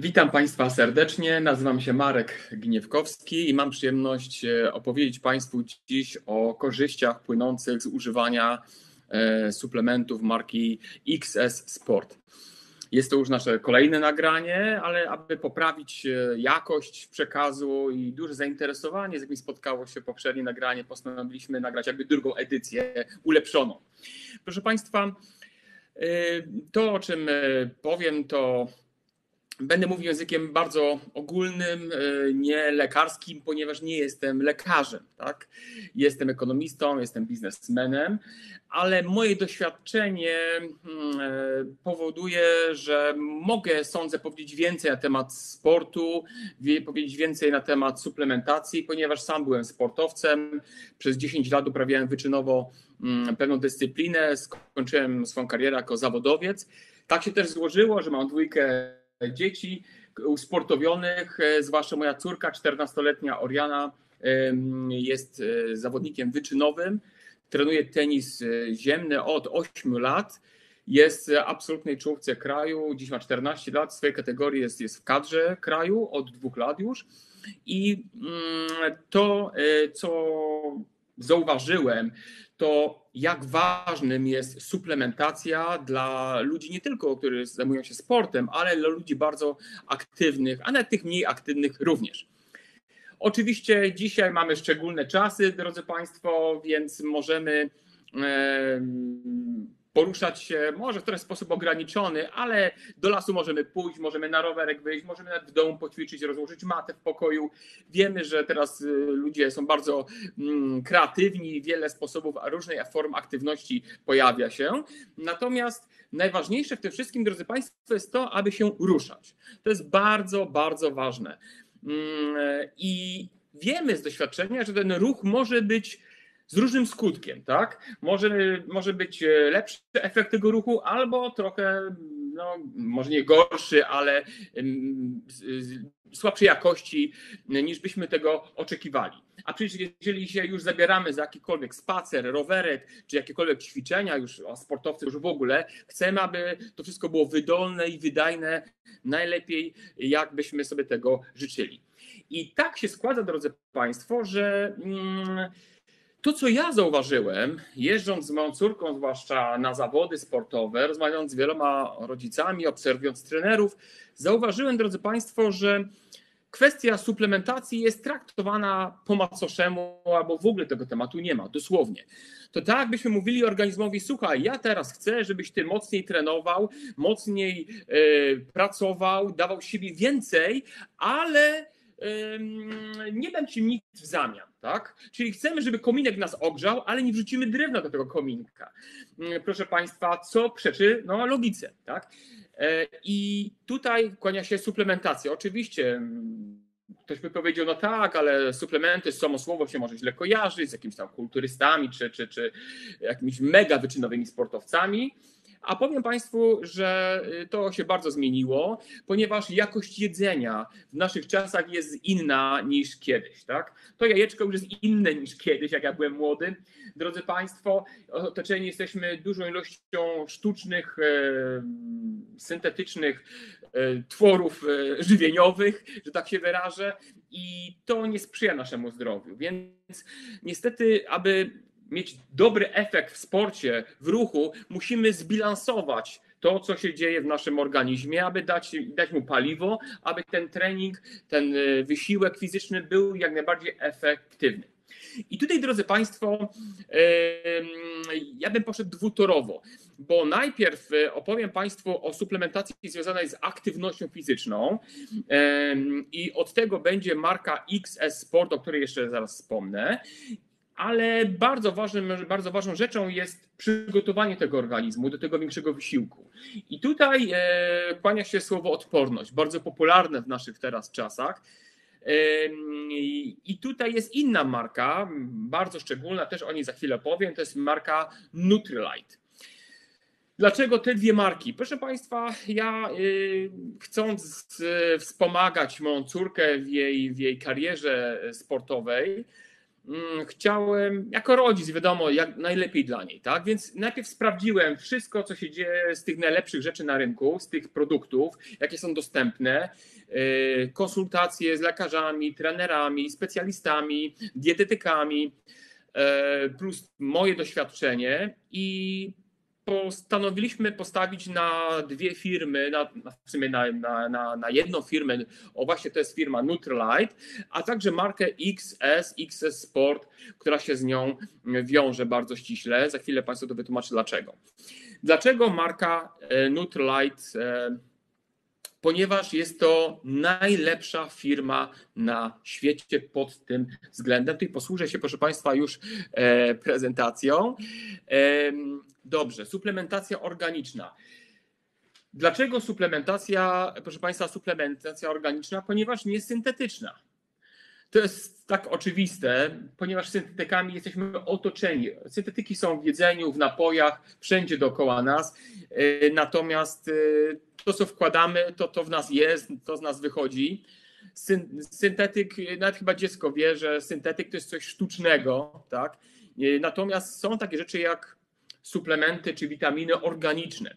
Witam Państwa serdecznie. Nazywam się Marek Gniewkowski i mam przyjemność e, opowiedzieć Państwu dziś o korzyściach płynących z używania e, suplementów marki XS Sport. Jest to już nasze kolejne nagranie, ale aby poprawić e, jakość przekazu i duże zainteresowanie, z jakim spotkało się poprzednie nagranie, postanowiliśmy nagrać jakby drugą edycję, ulepszoną. Proszę Państwa, to o czym powiem, to Będę mówił językiem bardzo ogólnym, e, nie lekarskim, ponieważ nie jestem lekarzem. Tak? Jestem ekonomistą, jestem biznesmenem, ale moje doświadczenie mm, e, powoduje, że mogę, sądzę, powiedzieć więcej na temat sportu, powiedzieć więcej na temat suplementacji, ponieważ sam byłem sportowcem. Przez 10 lat uprawiałem wyczynowo mm, pewną dyscyplinę, skończyłem swoją karierę jako zawodowiec. Tak się też złożyło, że mam dwójkę dzieci usportowionych, e, zwłaszcza moja córka, 14-letnia Oriana, jest e, zawodnikiem wyczynowym, trenuje tenis e, ziemny od 8 lat, jest w absolutnej czołówce kraju, dziś ma 14 lat, w swojej kategorii jest, jest w kadrze kraju od dwóch lat już i mm, to, co zauważyłem, to jak ważnym jest suplementacja dla ludzi nie tylko, którzy zajmują się sportem, ale dla ludzi bardzo aktywnych, a nawet tych mniej aktywnych również. Oczywiście dzisiaj mamy szczególne czasy, drodzy Państwo, więc możemy poruszać się może w ten sposób ograniczony, ale do lasu możemy pójść, możemy na rowerek wyjść, możemy nawet w domu poćwiczyć, rozłożyć matę w pokoju. Wiemy, że teraz y, ludzie są bardzo mm, kreatywni, wiele sposobów, różnych form aktywności pojawia się. Natomiast najważniejsze w tym wszystkim, drodzy Państwo, jest to, aby się ruszać. To jest bardzo, bardzo ważne. Mm, I wiemy z doświadczenia, że ten ruch może być z różnym skutkiem, tak? Może, może być e, lepszy efekt tego ruchu, albo trochę, no, może nie gorszy, ale słabszej jakości e, niż byśmy tego oczekiwali. A przecież jeżeli się już zabieramy za jakikolwiek spacer, rowerek, czy jakiekolwiek ćwiczenia, już a sportowcy już w ogóle, chcemy, aby to wszystko było wydolne i wydajne najlepiej, jakbyśmy sobie tego życzyli. I tak się składa, drodzy Państwo, że. Mm, to, co ja zauważyłem, jeżdżąc z moją córką, zwłaszcza na zawody sportowe, rozmawiając z wieloma rodzicami, obserwując trenerów, zauważyłem, drodzy Państwo, że kwestia suplementacji jest traktowana po macoszemu albo w ogóle tego tematu nie ma, dosłownie. To tak byśmy mówili organizmowi, słuchaj, ja teraz chcę, żebyś ty mocniej trenował, mocniej yy, pracował, dawał siebie więcej, ale nie dam ci nic w zamian, tak? Czyli chcemy, żeby kominek nas ogrzał, ale nie wrzucimy drewna do tego kominka. Proszę Państwa, co przeczy no, logice, tak? E, I tutaj kłania się suplementacja. Oczywiście ktoś by powiedział, no tak, ale suplementy, samo słowo się może źle kojarzyć z jakimiś tam kulturystami czy, czy, czy jakimiś mega wyczynowymi sportowcami. A powiem Państwu, że y, to się bardzo zmieniło, ponieważ jakość jedzenia w naszych czasach jest inna niż kiedyś. Tak? To jajeczko już jest inne niż kiedyś, jak ja byłem młody. Drodzy Państwo, otoczeni jesteśmy dużą ilością sztucznych, e, syntetycznych e, tworów e, żywieniowych, że tak się wyrażę, i to nie sprzyja naszemu zdrowiu. Więc niestety, aby mieć dobry efekt w sporcie, w ruchu, musimy zbilansować to, co się dzieje w naszym organizmie, aby dać, dać mu paliwo, aby ten trening, ten y, wysiłek fizyczny był jak najbardziej efektywny. I tutaj, drodzy Państwo, ja bym poszedł dwutorowo, bo najpierw y, opowiem Państwu o suplementacji związanej z aktywnością fizyczną i od tego będzie marka XS Sport, o której jeszcze zaraz wspomnę ale bardzo, ważnym, bardzo ważną rzeczą jest przygotowanie tego organizmu do tego większego wysiłku. I tutaj e, kłania się słowo odporność, bardzo popularne w naszych teraz czasach. E, I tutaj jest inna marka, bardzo szczególna, też o niej za chwilę powiem, to jest marka Nutrilite. Dlaczego te dwie marki? Proszę Państwa, ja y, chcąc y, wspomagać moją córkę w jej, w jej karierze sportowej, Mm, chciałem, jako rodzic, wiadomo, jak najlepiej dla niej, tak? Więc najpierw sprawdziłem wszystko, co się dzieje z tych najlepszych rzeczy na rynku, z tych produktów, jakie są dostępne, yy, konsultacje z lekarzami, trenerami, specjalistami, dietetykami, yy, plus moje doświadczenie i postanowiliśmy postawić na dwie firmy, na, w sumie na, na, na, na jedną firmę, o właśnie to jest firma Nutrilite, a także markę XS, XS Sport, która się z nią wiąże bardzo ściśle. Za chwilę Państwu to wytłumaczę dlaczego. Dlaczego marka e, Nutrilite? E, ponieważ jest to najlepsza firma na świecie pod tym względem. Tutaj posłużę się, proszę Państwa, już e, prezentacją Dobrze, suplementacja organiczna. Dlaczego suplementacja, proszę Państwa, suplementacja organiczna? Ponieważ nie jest syntetyczna. To jest tak oczywiste, ponieważ syntetykami jesteśmy otoczeni. Syntetyki są w jedzeniu, w napojach, wszędzie dookoła nas. Y, natomiast y, to, co wkładamy, to, to w nas jest, to z nas wychodzi. Syntetyk, nawet chyba dziecko wie, że syntetyk to jest coś sztucznego, tak? Y, natomiast są takie rzeczy jak suplementy czy witaminy organiczne.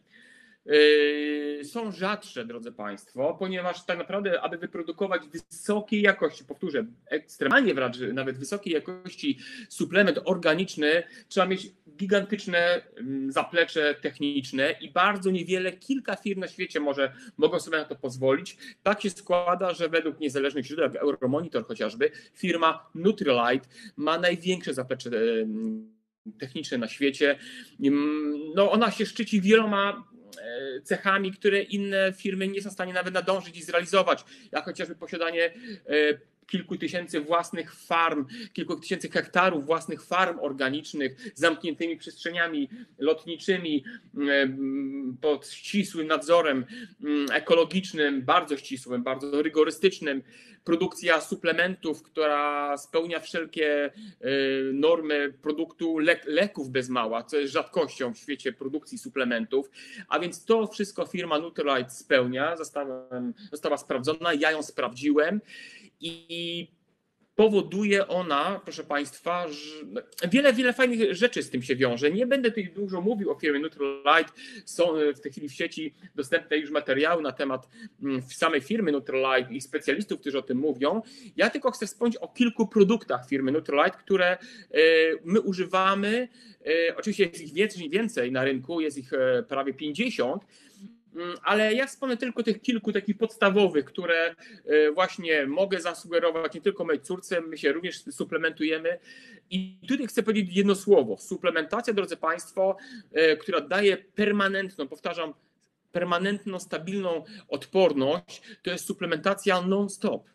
Yy, są rzadsze, drodzy Państwo, ponieważ tak naprawdę, aby wyprodukować wysokiej jakości, powtórzę, ekstremalnie wręcz nawet wysokiej jakości suplement organiczny, trzeba mieć gigantyczne mm, zaplecze techniczne i bardzo niewiele, kilka firm na świecie może mogą sobie na to pozwolić. Tak się składa, że według niezależnych źródeł, jak Euromonitor chociażby, firma Nutrilite ma największe zaplecze yy, techniczne na świecie. No, ona się szczyci wieloma e, cechami, które inne firmy nie są w stanie nawet nadążyć i zrealizować, jak chociażby posiadanie e, kilku tysięcy własnych farm, kilku tysięcy hektarów własnych farm organicznych, zamkniętymi przestrzeniami lotniczymi, mm, mm, pod ścisłym nadzorem mm, ekologicznym, bardzo ścisłym, bardzo rygorystycznym. Produkcja suplementów, która spełnia wszelkie y, normy produktu le leków bez mała, co jest rzadkością w świecie produkcji suplementów. A więc to wszystko firma Nutrilite spełnia, została, została sprawdzona, ja ją sprawdziłem i powoduje ona, proszę Państwa, że wiele, wiele fajnych rzeczy z tym się wiąże. Nie będę tutaj dużo mówił o firmie Nutrilite. Są e, w tej chwili w sieci dostępne już materiały na temat mm, samej firmy Nutrilite i specjalistów, którzy o tym mówią. Ja tylko chcę wspomnieć o kilku produktach firmy Nutrilite, które e, my używamy. E, oczywiście jest ich więcej, więcej na rynku, jest ich prawie 50 Mm, ale ja wspomnę tylko tych kilku takich podstawowych, które e, właśnie mogę zasugerować nie tylko mojej córce, my się również suplementujemy. I tutaj chcę powiedzieć jedno słowo. Suplementacja, drodzy Państwo, e, która daje permanentną, powtarzam, permanentną, stabilną odporność, to jest suplementacja non-stop.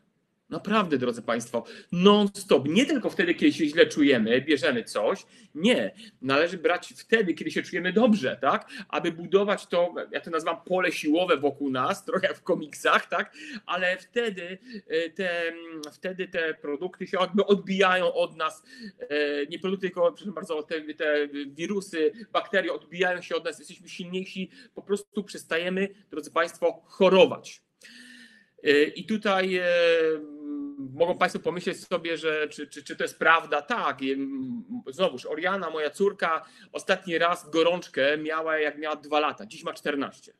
Naprawdę, drodzy Państwo, non-stop, nie tylko wtedy, kiedy się źle czujemy, bierzemy coś, nie. Należy brać wtedy, kiedy się czujemy dobrze, tak? Aby budować to, ja to nazywam pole siłowe wokół nas, trochę jak w komiksach, tak? Ale wtedy y, te, wtedy te produkty się odbijają od nas, y, nie produkty, tylko, przepraszam bardzo, te, te wirusy, bakterie odbijają się od nas, jesteśmy silniejsi, po prostu przestajemy, drodzy Państwo, chorować. E, I tutaj e, mogą Państwo pomyśleć sobie, że czy, czy, czy to jest prawda? Tak. Znowuż, Oriana, moja córka, ostatni raz gorączkę miała, jak miała dwa lata, dziś ma 14. E,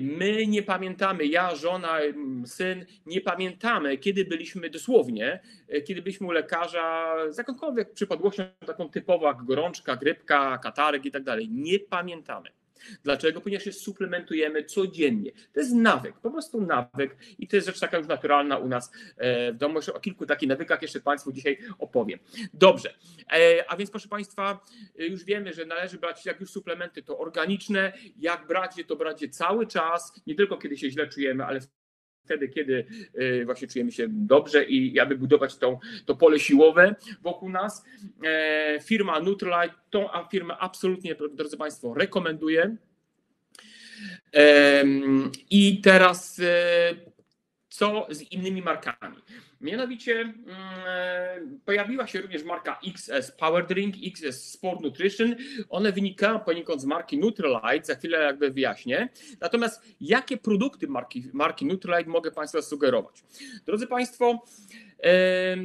my nie pamiętamy, ja, żona, syn, nie pamiętamy, kiedy byliśmy dosłownie, kiedy byliśmy u lekarza z jakąkolwiek przypadłością, taką typową jak gorączka, grypka, katarek i tak dalej. Nie pamiętamy. Dlaczego? Ponieważ je suplementujemy codziennie. To jest nawyk, po prostu nawyk i to jest rzecz taka już naturalna u nas e, w domu. Jeszcze o kilku takich nawykach jeszcze Państwu dzisiaj opowiem. Dobrze, e, a więc proszę Państwa, e, już wiemy, że należy brać jak już suplementy to organiczne, jak brać je, to brać je cały czas, nie tylko kiedy się źle czujemy, ale wtedy, kiedy e, właśnie czujemy się dobrze i aby budować tą, to pole siłowe wokół nas. E, firma Nutrilight, tą firmę absolutnie, drodzy Państwo, rekomenduję. I teraz e, co z innymi markami? Mianowicie mm, e, pojawiła się również marka XS Power Drink, XS Sport Nutrition. One wynikają poniekąd z marki Nutrilite, za chwilę jakby wyjaśnię. Natomiast jakie produkty marki, marki Nutrilite mogę Państwu sugerować? Drodzy Państwo, e,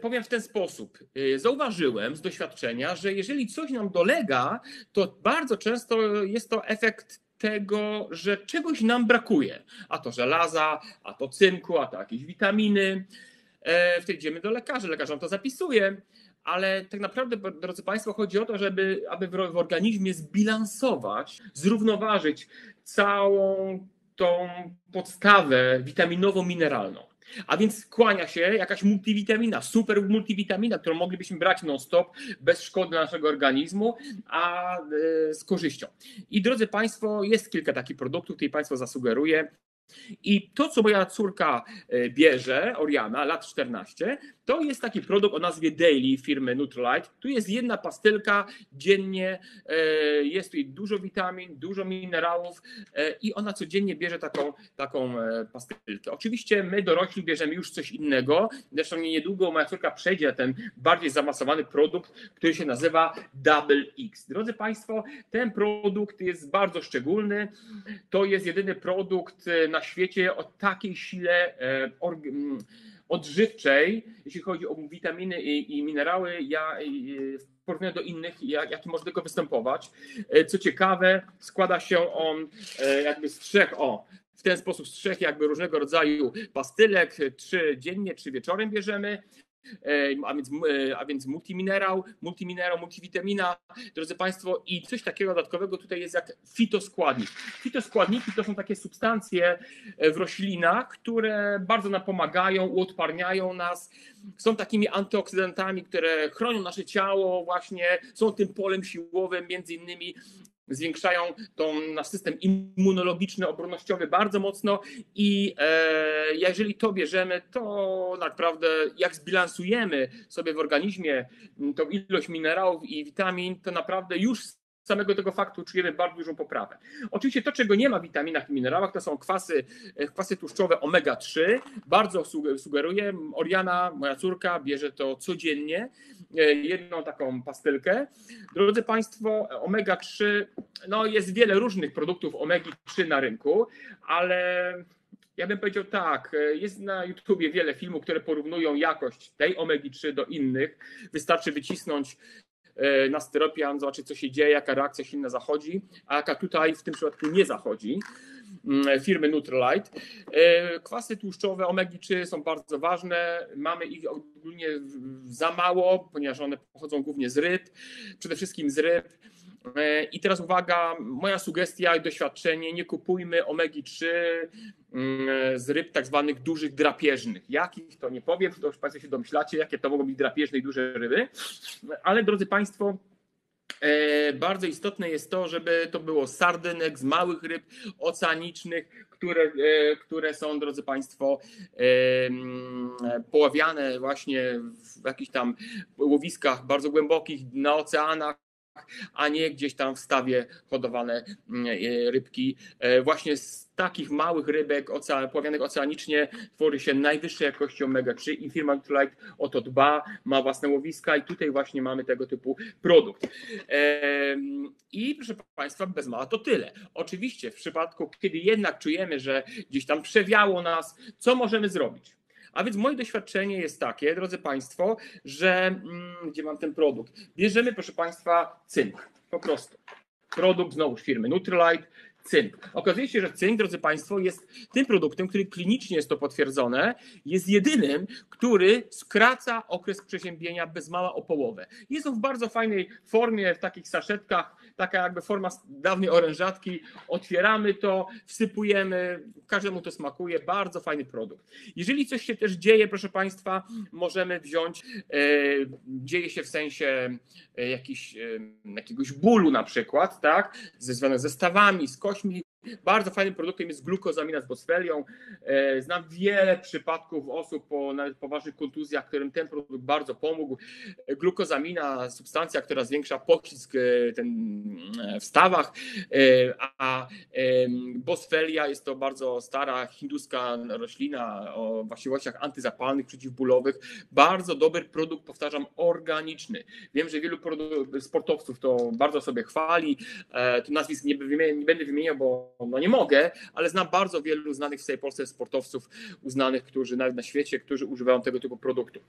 Powiem w ten sposób. E, zauważyłem z doświadczenia, że jeżeli coś nam dolega, to bardzo często jest to efekt tego, że czegoś nam brakuje. A to żelaza, a to cynku, a to jakieś witaminy. E, wtedy idziemy do lekarza, lekarz nam to zapisuje, ale tak naprawdę, drodzy Państwo, chodzi o to, żeby aby w organizmie zbilansować, zrównoważyć całą tą podstawę witaminowo mineralną a więc kłania się jakaś multivitamina, super multivitamina, którą moglibyśmy brać non-stop, bez szkody dla naszego organizmu, a e, z korzyścią. I drodzy Państwo, jest kilka takich produktów, które Państwo zasugeruję. I to, co moja córka e, bierze, Oriana, lat 14, to jest taki produkt o nazwie Daily firmy Nutrilite. Tu jest jedna pastylka dziennie, e, jest tu dużo witamin, dużo minerałów e, i ona codziennie bierze taką, taką pastylkę. Oczywiście my dorośli bierzemy już coś innego, zresztą niedługo moja córka przejdzie ten bardziej zamasowany produkt, który się nazywa Double X. Drodzy Państwo, ten produkt jest bardzo szczególny, to jest jedyny produkt na na świecie o takiej sile e, odżywczej, jeśli chodzi o witaminy i, i minerały, ja e, w porównaniu do innych, jak, może tylko występować. E, co ciekawe, składa się on jakby z trzech, o, w ten sposób z trzech jakby różnego rodzaju pastylek, trzy dziennie, czy wieczorem bierzemy a więc, e, a więc multiminerał, multiminerał, multivitamina, drodzy Państwo, i coś takiego dodatkowego tutaj jest jak fitoskładnik. Fitoskładniki to są takie substancje e, w roślinach, które bardzo nam pomagają, uodparniają nas, są takimi antyoksydantami, które chronią nasze ciało właśnie, są tym polem siłowym między innymi zwiększają tą, nasz system immunologiczny, obronnościowy bardzo mocno i e, jeżeli to bierzemy, to naprawdę jak zbilansujemy sobie w organizmie tą ilość minerałów i witamin, to naprawdę już samego tego faktu czujemy bardzo dużą poprawę. Oczywiście to, czego nie ma w witaminach i minerałach, to są kwasy, e, kwasy tłuszczowe omega-3. Bardzo sugeruję. Oriana, moja córka, bierze to codziennie, e, jedną taką pastylkę. Drodzy Państwo, omega-3, no jest wiele różnych produktów omega 3 na rynku, ale ja bym powiedział tak, e, jest na YouTubie wiele filmów, które porównują jakość tej omega 3 do innych. Wystarczy wycisnąć E, na styropian, zobaczyć co się dzieje, jaka reakcja silna zachodzi, a jaka tutaj w tym przypadku nie zachodzi mm, e, firmy Nutrilite. E, kwasy tłuszczowe omega-3 są bardzo ważne. Mamy ich ogólnie za mało, ponieważ one pochodzą głównie z ryb, przede wszystkim z ryb. E, I teraz uwaga, moja sugestia i doświadczenie, nie kupujmy omegi-3 mm, z ryb tak zwanych dużych drapieżnych. Jakich to nie powiem, to już Państwo się domyślacie, jakie to mogą być drapieżne i duże ryby. Ale drodzy Państwo, e, bardzo istotne jest to, żeby to było sardynek z małych ryb oceanicznych, które, e, które są, drodzy Państwo, mm, poławiane właśnie w jakichś tam łowiskach bardzo głębokich na oceanach a nie gdzieś tam w stawie hodowane mm, e, rybki. E, właśnie z takich małych rybek ocean, pławianych oceanicznie tworzy się najwyższej jakości omega-3 i firma Nutrilight o to dba, ma własne łowiska i tutaj właśnie mamy tego typu produkt. E, I proszę Państwa, bez mała to tyle. Oczywiście w przypadku, kiedy jednak czujemy, że gdzieś tam przewiało nas, co możemy zrobić? A więc moje doświadczenie jest takie, drodzy Państwo, że mm, gdzie mam ten produkt? Bierzemy, proszę Państwa, cynk. Po prostu. Produkt znowu firmy Nutrilite, cynk. Okazuje się, że cynk, drodzy Państwo, jest tym produktem, który klinicznie jest to potwierdzone, jest jedynym, który skraca okres przeziębienia bez mała o połowę. Jest on w bardzo fajnej formie, w takich saszetkach, taka jakby forma dawnej orężatki. Otwieramy to, wsypujemy, każdemu to smakuje, bardzo fajny produkt. Jeżeli coś się też dzieje, proszę Państwa, możemy wziąć, e, dzieje się w sensie e, jakiś, e, jakiegoś bólu na przykład, tak, związanego ze stawami, z kością, ktoś mi Bardzo fajnym produktem jest glukozamina z bosfelią. E, znam wiele przypadków osób po nawet poważnych kontuzjach, którym ten produkt bardzo pomógł. Glukozamina, substancja, która zwiększa pocisk e, ten e, w stawach, a bosfelia jest to bardzo stara hinduska roślina o właściwościach antyzapalnych, przeciwbólowych. Bardzo dobry produkt, powtarzam, organiczny. Wiem, że wielu sportowców to bardzo sobie chwali. Tu nazwisk nie, nie będę wymieniał, bo no nie mogę, ale znam bardzo wielu znanych w całej Polsce sportowców uznanych, którzy nawet na świecie, którzy używają tego typu produktu.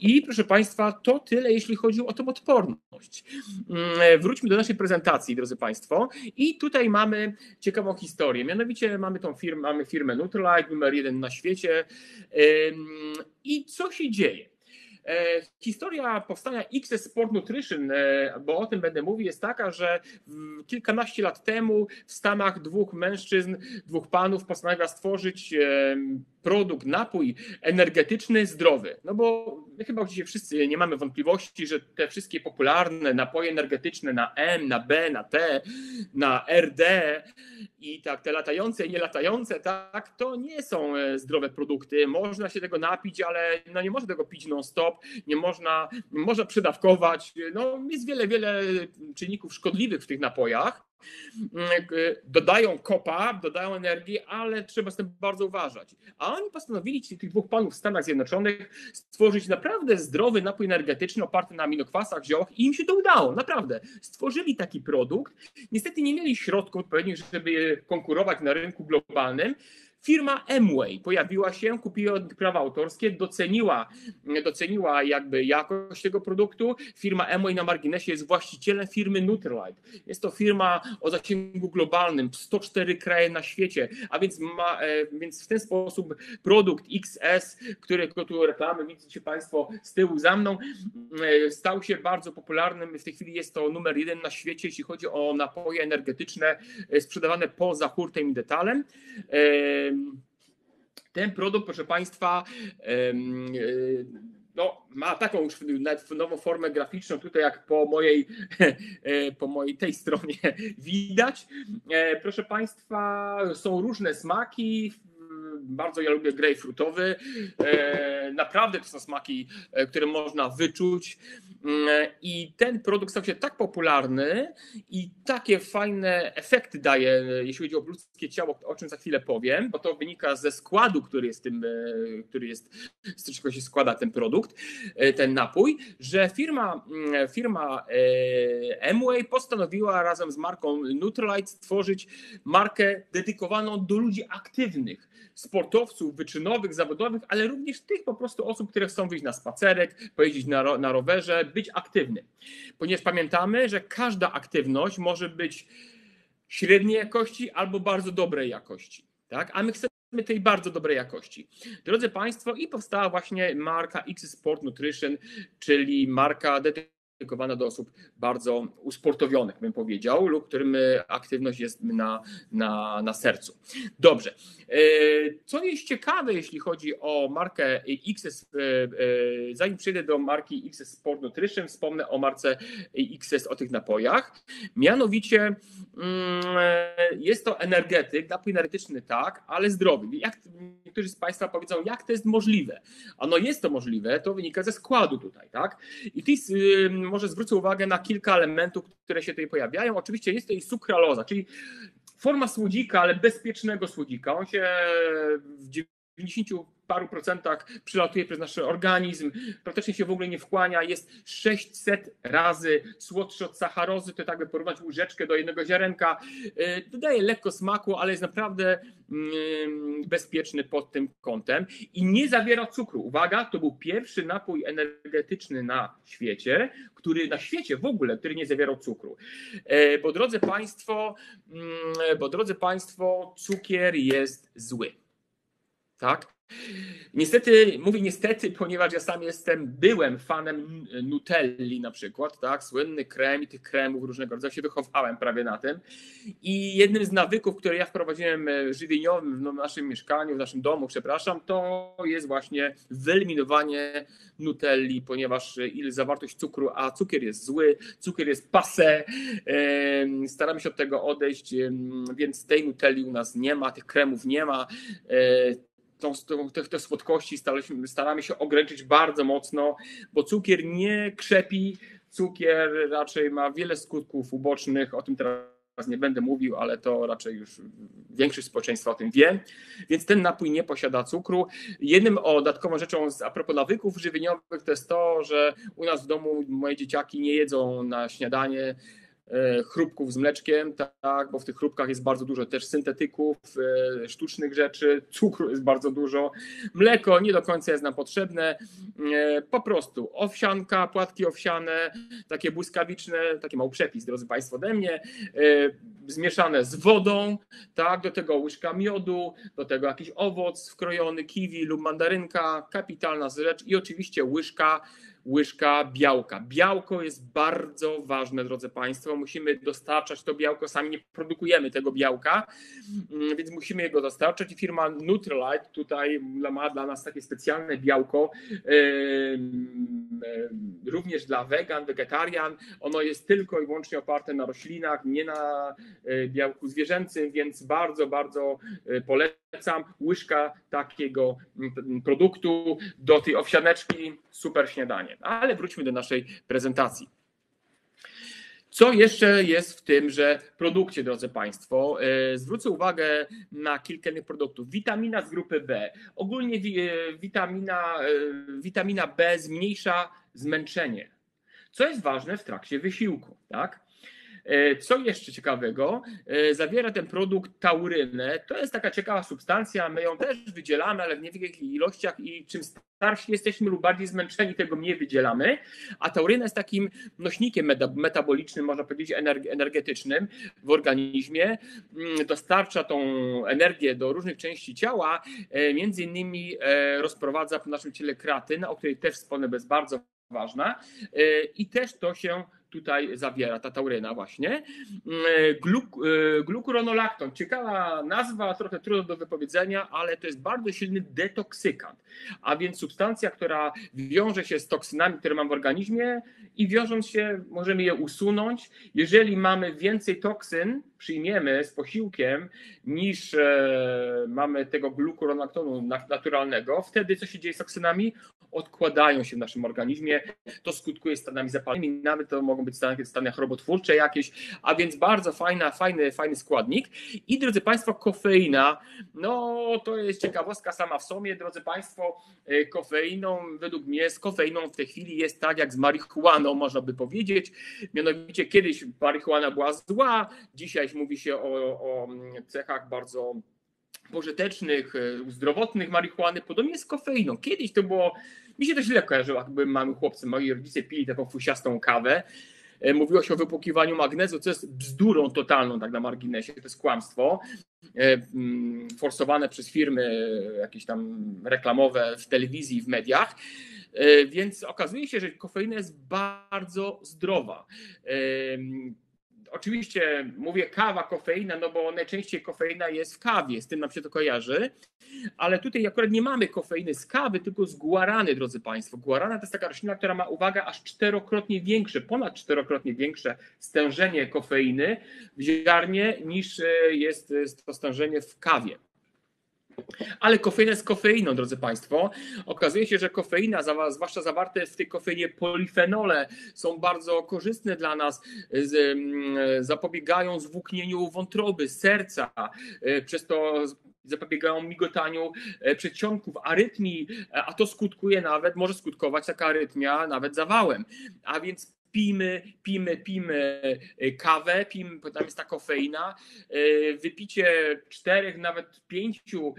I proszę Państwa, to tyle, jeśli chodzi o tą odporność. Mm, wróćmy do naszej prezentacji, drodzy Państwo. I tutaj mamy ciekawą historię. Mianowicie mamy tą firmę, mamy firmę Nutrilite, numer jeden na świecie. I co się dzieje? E, historia powstania XS Sport Nutrition, e, bo o tym będę mówił, jest taka, że kilkanaście lat temu w Stanach dwóch mężczyzn, dwóch panów postanawia stworzyć produkt, napój energetyczny, zdrowy. No bo chyba dzisiaj wszyscy nie mamy wątpliwości, że te wszystkie popularne napoje energetyczne na M, na B, na T, na RD i tak te latające i nielatające, tak, to nie są e, zdrowe produkty. Można się tego napić, ale no nie można tego pić non-stop, nie można, można przedawkować. No jest wiele, wiele czynników szkodliwych w tych napojach. Mm, dodają kopa, dodają energii, ale trzeba z tym bardzo uważać. A oni postanowili, ci tych dwóch panów w Stanach Zjednoczonych, stworzyć naprawdę zdrowy napój energetyczny oparty na aminokwasach, ziołach i im się to udało, naprawdę. Stworzyli taki produkt. Niestety nie mieli środków odpowiednich, żeby konkurować na rynku globalnym, Firma Mway pojawiła się, kupiła prawa autorskie, doceniła, doceniła jakby jakość tego produktu. Firma Mway na marginesie jest właścicielem firmy Nutrilite. Jest to firma o zasięgu globalnym, 104 kraje na świecie, a więc, ma, e, więc w ten sposób produkt XS, którego tu reklamy widzicie Państwo z tyłu za mną, e, stał się bardzo popularnym. W tej chwili jest to numer jeden na świecie, jeśli chodzi o napoje energetyczne e, sprzedawane poza hurtem i detalem ten produkt, proszę Państwa, e, no, ma taką już nawet nową formę graficzną, tutaj jak po mojej, e, po mojej tej stronie widać. E, proszę Państwa, są różne smaki, bardzo ja lubię grejpfrutowy. E, naprawdę to są smaki, e, które można wyczuć. Mm, I ten produkt stał się tak popularny i takie fajne efekty daje, e, jeśli chodzi o ludzkie ciało, o czym za chwilę powiem, bo to wynika ze składu, który jest tym, który jest, z czego się składa ten produkt, ten napój, że firma, mm, firma Amway postanowiła razem z marką Nutrilite stworzyć markę dedykowaną do ludzi aktywnych sportowców wyczynowych, zawodowych, ale również tych po prostu osób, które chcą wyjść na spacerek, pojeździć na, na rowerze, być aktywny. Ponieważ pamiętamy, że każda aktywność może być średniej jakości albo bardzo dobrej jakości. Tak? A my chcemy tej bardzo dobrej jakości. Drodzy Państwo, i powstała właśnie marka X Sport Nutrition, czyli marka dedykowana dedykowane do osób bardzo usportowionych, bym powiedział, lub którym e, aktywność jest na, na, na sercu. Dobrze. E, co jest ciekawe, jeśli chodzi o markę XS, e, zanim przejdę do marki XS Sport Nutrition, wspomnę o marce XS, o tych napojach. Mianowicie mm, jest to energetyk, napój energetyczny tak, ale zdrowy. Jak, niektórzy z Państwa powiedzą, jak to jest możliwe? Ano jest to możliwe, to wynika ze składu tutaj, tak? I ty może zwrócę uwagę na kilka elementów, które się tutaj pojawiają. Oczywiście jest tutaj sukraloza, czyli forma słodzika, ale bezpiecznego słodzika. On się w 90 paru procentach przylatuje przez nasz organizm, praktycznie się w ogóle nie wchłania, jest 600 razy słodszy od sacharozy, to tak by porównać łyżeczkę do jednego ziarenka. Y, dodaje lekko smaku, ale jest naprawdę mm, bezpieczny pod tym kątem i nie zawiera cukru. Uwaga, to był pierwszy napój energetyczny na świecie, który na świecie w ogóle, który nie zawierał cukru. E, bo drodzy Państwo, mm, bo drodzy Państwo, cukier jest zły. Tak? Niestety, mówię niestety, ponieważ ja sam jestem, byłem fanem Nutelli na przykład, tak, słynny krem i tych kremów różnego rodzaju, się wychowałem prawie na tym i jednym z nawyków, które ja wprowadziłem e, żywieniowym w naszym mieszkaniu, w naszym domu, przepraszam, to jest właśnie wyeliminowanie Nutelli, ponieważ e, ile zawartość cukru, a cukier jest zły, cukier jest pase, e, staramy się od tego odejść, więc tej Nutelli u nas nie ma, tych kremów nie ma, tą, te, te słodkości staraliśmy, staramy się ograniczyć bardzo mocno, bo cukier nie krzepi, cukier raczej ma wiele skutków ubocznych, o tym teraz nie będę mówił, ale to raczej już większość społeczeństwa o tym wie. Więc ten napój nie posiada cukru. Jednym dodatkową rzeczą a propos nawyków żywieniowych to jest to, że u nas w domu moje dzieciaki nie jedzą na śniadanie E, chrupków z mleczkiem, tak, bo w tych chrupkach jest bardzo dużo też syntetyków, e, sztucznych rzeczy, cukru jest bardzo dużo, mleko nie do końca jest nam potrzebne, e, po prostu owsianka, płatki owsiane, takie błyskawiczne, taki mały przepis, drodzy Państwo, ode mnie, zmieszane z wodą, tak, do tego łyżka miodu, do tego jakiś owoc wkrojony, kiwi lub mandarynka, kapitalna rzecz i oczywiście łyżka łyżka białka. Białko jest bardzo ważne, drodzy Państwo. Musimy dostarczać to białko, sami nie produkujemy tego białka, mm, więc musimy jego dostarczać. I firma Nutrilite tutaj ma dla nas takie specjalne białko, również dla wegan, wegetarian. Ono jest tylko i wyłącznie oparte na roślinach, nie na e, białku zwierzęcym, więc bardzo, bardzo e, polecam polecam łyżka takiego mm, mm, produktu do tej owsianeczki. Super śniadanie. Ale wróćmy do naszej prezentacji. Co jeszcze jest w tymże produkcie, drodzy Państwo? E, zwrócę uwagę na kilka innych produktów. Witamina z grupy B. Ogólnie e, witamina, e, witamina B zmniejsza zmęczenie, co jest ważne w trakcie wysiłku. Tak? E, co jeszcze ciekawego? E, zawiera ten produkt taurynę. To jest taka ciekawa substancja. My ją też wydzielamy, ale w niewielkich ilościach i czym starsi jesteśmy lub bardziej zmęczeni, tego mniej wydzielamy. A tauryna jest takim nośnikiem metabolicznym, można powiedzieć energetycznym w organizmie. Mm, dostarcza tą energię do różnych części ciała. E, między innymi rozprowadza w naszym ciele kreatynę, o której też wspomnę, jest bardzo ważna. I też to się tutaj zawiera, ta tauryna właśnie. Mm, e, gluk, e, glukuronolakton, ciekawa nazwa, trochę trudno do wypowiedzenia, ale to jest bardzo silny detoksykant, a więc substancja, która wiąże się z toksynami, które mam w organizmie i wiążąc się możemy je usunąć. Jeżeli mamy więcej toksyn, przyjmiemy z posiłkiem, niż e, mamy tego glukuronaktonu naturalnego, wtedy co się dzieje z toksynami? Odkładają się w naszym organizmie, to skutkuje stanami zapalnymi, nawet to mogą być stany, stany chorobotwórcze jakieś, a więc bardzo fajna, fajny, fajny składnik. I drodzy Państwo, kofeina, no to jest ciekawostka sama w sobie, drodzy Państwo, e, kofeiną, według mnie z kofeiną w tej chwili jest tak jak z marihuaną, można by powiedzieć, mianowicie kiedyś marihuana była zła, dzisiaj mówi się o, o mm, cechach bardzo pożytecznych, e, zdrowotnych marihuany. Podobnie jest kofeiną. Kiedyś to było, mi się to źle kojarzyło, jakby mamy chłopcy, moi rodzice pili taką fusiastą kawę. E, mówiło się o wypłukiwaniu magnezu, co jest bzdurą totalną, tak na marginesie, to jest kłamstwo. E, mm, forsowane przez firmy jakieś tam reklamowe w telewizji, w mediach. Więc okazuje się, że kofeina jest bardzo zdrowa oczywiście mówię kawa, kofeina, no bo najczęściej kofeina jest w kawie, z tym nam się to kojarzy, ale tutaj akurat nie mamy kofeiny z kawy, tylko z guarany, drodzy Państwo. Guarana to jest taka roślina, która ma, uwaga, aż czterokrotnie większe, ponad czterokrotnie większe stężenie kofeiny w ziarnie niż e, jest e, to stężenie w kawie. Ale kofeina jest kofeiną, drodzy Państwo. Okazuje się, że kofeina, zwłaszcza zawarte w tej kofeinie polifenole, są bardzo korzystne dla nas. Mm, zapobiegają zwłóknieniu wątroby, serca, e, przez to zapobiegają migotaniu e, przedsionków, arytmii, e, a to skutkuje nawet, może skutkować taka arytmia nawet zawałem. A więc pijmy, pijmy, pijmy e, kawę, pijmy, bo tam jest ta kofeina. E, wypicie czterech, nawet pięciu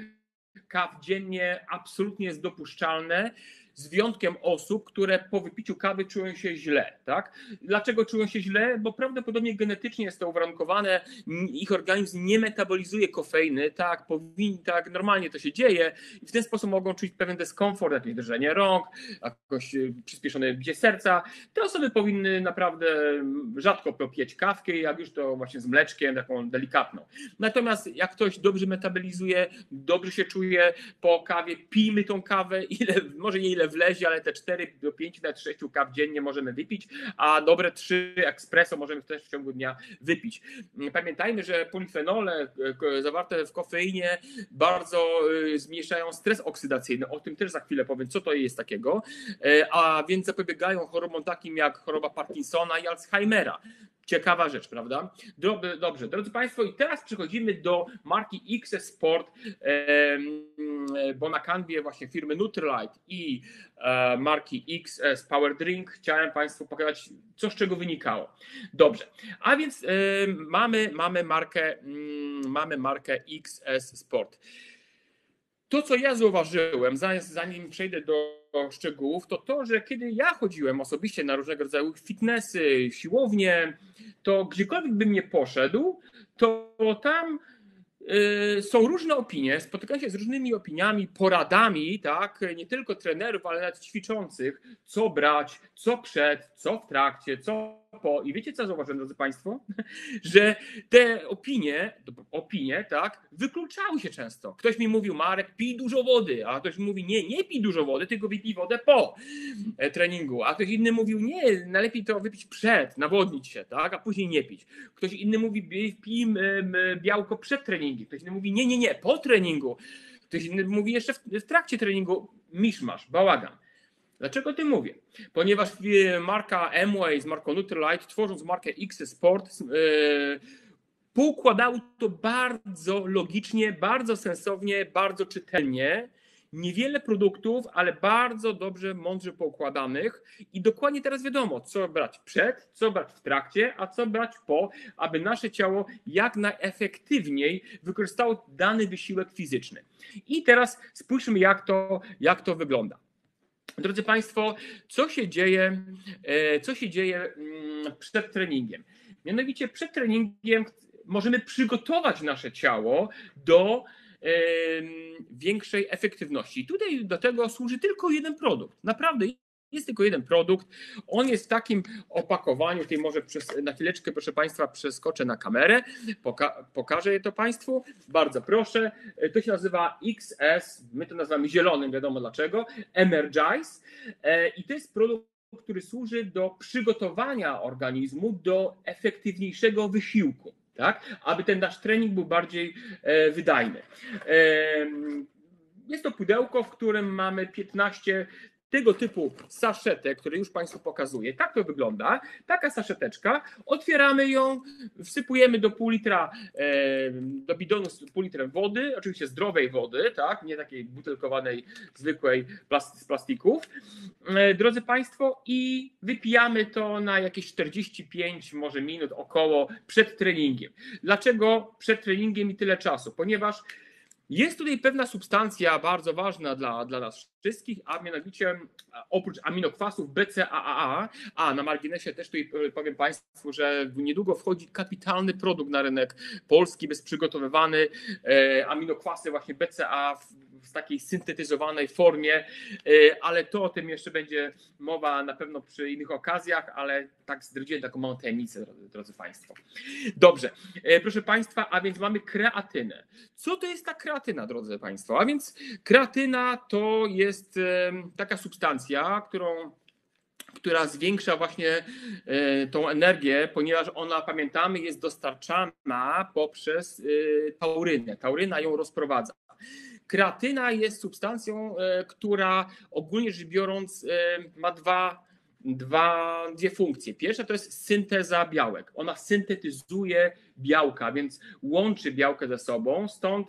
kaw dziennie absolutnie jest dopuszczalne z wyjątkiem osób, które po wypiciu kawy czują się źle. Tak? Dlaczego czują się źle? Bo prawdopodobnie genetycznie jest to uwarunkowane, ich organizm nie metabolizuje kofeiny, tak, powinni, tak, normalnie to się dzieje i w ten sposób mogą czuć pewien dyskomfort, jakieś drżenie rąk, jakoś y, przyspieszone bicie serca. Te osoby powinny naprawdę mm, rzadko pić kawkę, jak już to właśnie z mleczkiem, taką delikatną. Natomiast jak ktoś dobrze metabolizuje, dobrze się czuje po kawie, pijmy tą kawę, ile, może nie ile wlezie, ale te 4 do 5, nawet 6 kaw dziennie możemy wypić, a dobre 3 ekspreso możemy też w ciągu dnia wypić. Pamiętajmy, że polifenole e, e, zawarte w kofeinie bardzo e, zmniejszają stres oksydacyjny. O tym też za chwilę powiem, co to jest takiego. A więc zapobiegają chorobom takim jak choroba Parkinsona i Alzheimera. Ciekawa rzecz, prawda? Dobrze, drodzy Państwo, i teraz przechodzimy do marki XS Sport, bo na kanwie właśnie firmy Nutrilite i e, marki XS Power Drink chciałem Państwu pokazać, co z czego wynikało. Dobrze, a więc mamy, mamy, markę, mm, mamy markę XS Sport. To, co ja zauważyłem, zanim przejdę do szczegółów, to to, że kiedy ja chodziłem osobiście na różnego rodzaju fitnessy, siłownie, to gdziekolwiek bym nie poszedł, to tam y, są różne opinie, spotykam się z różnymi opiniami, poradami, tak, nie tylko trenerów, ale nawet ćwiczących, co brać, co przed, co w trakcie, co po. I wiecie co zauważyłem, drodzy Państwo? że te opinie, opinie, tak, wykluczały się często. Ktoś mi mówił, Marek, pij dużo wody, a ktoś mówi, nie, nie pij dużo wody, tylko wypij wodę po e, treningu. A ktoś inny mówił, nie, najlepiej to wypić przed, nawodnić się, tak, a później nie pić. Ktoś inny mówi, pij białko przed treningiem. Ktoś inny mówi, nie, nie, nie, po treningu. Ktoś inny mówi jeszcze w, w trakcie treningu, masz, bałagan. Dlaczego o tym mówię? Ponieważ e, marka Amway z marką Nutrilite, tworząc markę X Sport, yy, poukładały to bardzo logicznie, bardzo sensownie, bardzo czytelnie. Niewiele produktów, ale bardzo dobrze, mądrze poukładanych i dokładnie teraz wiadomo, co brać przed, co brać w trakcie, a co brać po, aby nasze ciało jak najefektywniej wykorzystało dany wysiłek fizyczny. I teraz spójrzmy, jak to, jak to wygląda. Drodzy Państwo, co się dzieje, e, co się dzieje mm, przed treningiem? Mianowicie przed treningiem możemy przygotować nasze ciało do większej efektywności. Tutaj do tego służy tylko jeden produkt. Naprawdę jest tylko jeden produkt. On jest w takim opakowaniu. Tutaj może przez, na chwileczkę, proszę Państwa, przeskoczę na kamerę. Poka pokażę je to Państwu. Bardzo proszę. E, to się nazywa XS. My to nazywamy zielonym, wiadomo dlaczego. Energize. E, I to jest produkt który służy do przygotowania organizmu do efektywniejszego wysiłku, tak? aby ten nasz trening był bardziej e, wydajny. E, jest to pudełko, w którym mamy 15 tego typu saszetę, który już Państwu pokazuję. Tak to wygląda. Taka saszeteczka. Otwieramy ją, wsypujemy do pół litra, e, do bidonu z pół litrem wody, oczywiście zdrowej wody, tak, nie takiej butelkowanej, zwykłej z plastików. E, drodzy Państwo, i wypijamy to na jakieś 45 może minut około przed treningiem. Dlaczego przed treningiem i tyle czasu? Ponieważ jest tutaj pewna substancja bardzo ważna dla, dla nas wszystkich, a mianowicie e, oprócz aminokwasów BCAAA, a na marginesie też tutaj e, powiem Państwu, że niedługo wchodzi kapitalny produkt na rynek polski, bezprzygotowywany e, aminokwasy właśnie BCAA w takiej syntetyzowanej formie, y, ale to o tym jeszcze będzie mowa na pewno przy innych okazjach, ale tak zdradziłem taką małą tajemnicę, drodzy Państwo. Dobrze, y, proszę Państwa, a więc mamy kreatynę. Co to jest ta kreatyna, drodzy Państwo? A więc kreatyna to jest y, taka substancja, którą która zwiększa właśnie tą energię, ponieważ ona, pamiętamy, jest dostarczana poprzez taurynę. Tauryna ją rozprowadza. Kreatyna jest substancją, e, która ogólnie rzecz biorąc e, ma dwa dwa, dwie funkcje. Pierwsza to jest synteza białek. Ona syntetyzuje białka, więc łączy białkę ze sobą, stąd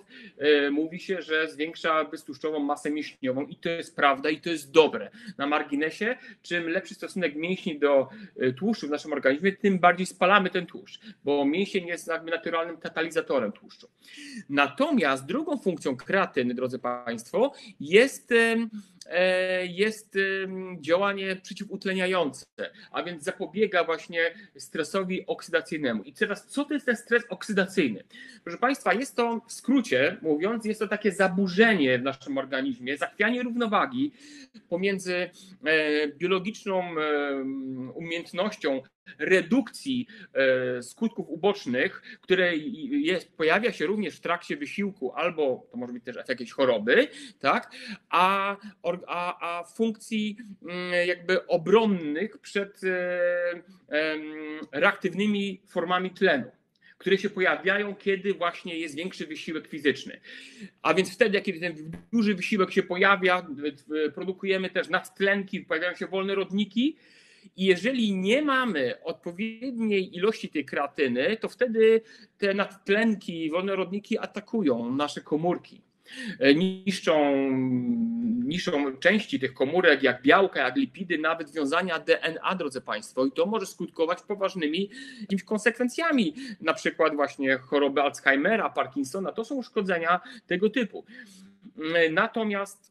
yy, mówi się, że zwiększa beztłuszczową masę mięśniową i to jest prawda i to jest dobre. Na marginesie, czym lepszy stosunek mięśni do e, tłuszczu w naszym organizmie, tym bardziej spalamy ten tłuszcz, bo mięsień jest jakby naturalnym katalizatorem tłuszczu. Natomiast drugą funkcją kreatyny, drodzy Państwo, jest yy, E, jest działanie przeciwutleniające, a więc zapobiega właśnie stresowi oksydacyjnemu. I teraz, co to jest ten stres oksydacyjny? Proszę Państwa, jest to w skrócie mówiąc, jest to takie zaburzenie w naszym organizmie, zachwianie równowagi pomiędzy e, biologiczną umiejętnością redukcji e, skutków ubocznych, które jest, pojawia się również w trakcie wysiłku, albo to może być też jakieś choroby, tak? a, a, a funkcji mm, jakby obronnych przed e, reaktywnymi formami tlenu które się pojawiają, kiedy właśnie jest większy wysiłek fizyczny. A więc wtedy, kiedy ten duży wysiłek się pojawia, produkujemy też nadtlenki, pojawiają się wolne rodniki, i jeżeli nie mamy odpowiedniej ilości tej kreatyny, to wtedy te nadtlenki, wolnorodniki atakują nasze komórki e, niszczą, niszczą części tych komórek, jak białka, jak lipidy, nawet wiązania DNA, drodzy Państwo, i to może skutkować poważnymi konsekwencjami, na przykład właśnie choroby Alzheimera, Parkinsona, to są uszkodzenia tego typu. E, natomiast